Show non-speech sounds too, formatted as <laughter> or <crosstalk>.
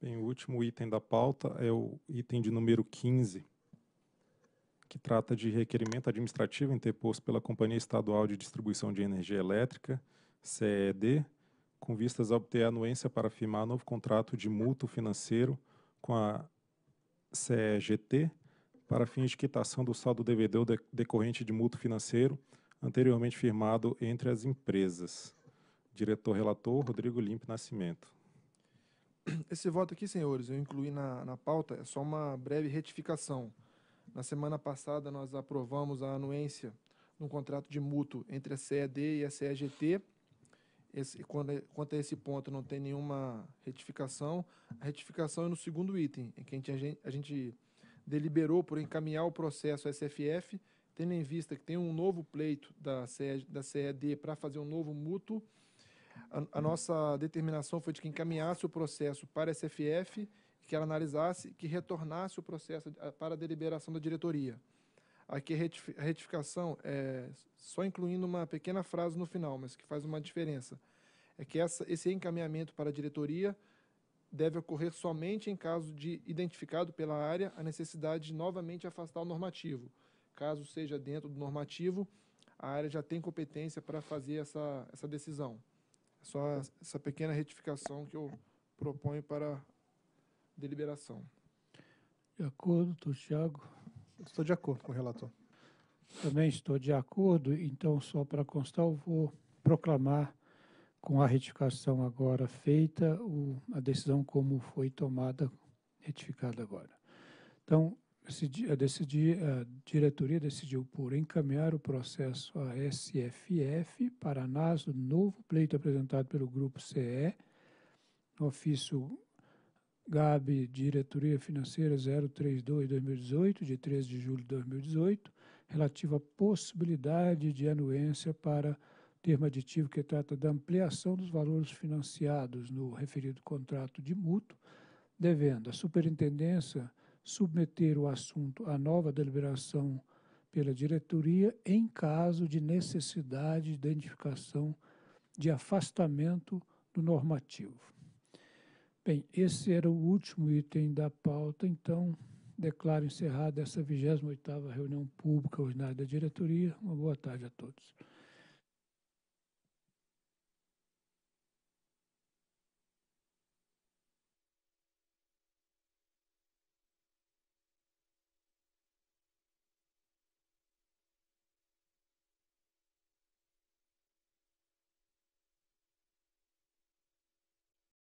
Bem, o último item da pauta é o item de número 15, que trata de requerimento administrativo interposto pela Companhia Estadual de Distribuição de Energia Elétrica, CED, com vistas a obter a anuência para firmar novo contrato de mútuo financeiro com a CEGT para fins de quitação do saldo devedor decorrente de mútuo financeiro anteriormente firmado entre as empresas. Diretor-relator Rodrigo Limpe Nascimento. <clears throat> Esse voto aqui, senhores, eu incluí na, na pauta, é só uma breve retificação. Na semana passada, nós aprovamos a anuência de um contrato de mútuo entre a CED e a CEGT. Esse, quando, quanto a esse ponto, não tem nenhuma retificação. A retificação é no segundo item, em que a gente, a gente deliberou por encaminhar o processo à SFF, tendo em vista que tem um novo pleito da CED, da CED para fazer um novo mútuo a, a nossa determinação foi de que encaminhasse o processo para a SFF, que ela analisasse, que retornasse o processo para a deliberação da diretoria. Aqui a retificação, é, só incluindo uma pequena frase no final, mas que faz uma diferença, é que essa, esse encaminhamento para a diretoria deve ocorrer somente em caso de identificado pela área a necessidade de novamente afastar o normativo. Caso seja dentro do normativo, a área já tem competência para fazer essa, essa decisão. Só essa pequena retificação que eu proponho para deliberação. De acordo, doutor Tiago. Estou de acordo com o relator. Também estou de acordo, então, só para constar, eu vou proclamar, com a retificação agora feita, o, a decisão como foi tomada, retificada agora. Então, eh, decidi, a eh, diretoria decidiu por encaminhar o processo à SFF para análise do novo pleito apresentado pelo Grupo CE, no ofício GAB Diretoria Financeira 032-2018, de 13 de julho de 2018, relativo à possibilidade de anuência para termo aditivo que trata da ampliação dos valores financiados no referido contrato de mútuo, devendo a Superintendência submeter o assunto à nova deliberação pela diretoria em caso de necessidade de identificação de afastamento do normativo. Bem, esse era o último item da pauta, então declaro encerrada essa 28ª reunião pública ordinária da diretoria. Uma boa tarde a todos.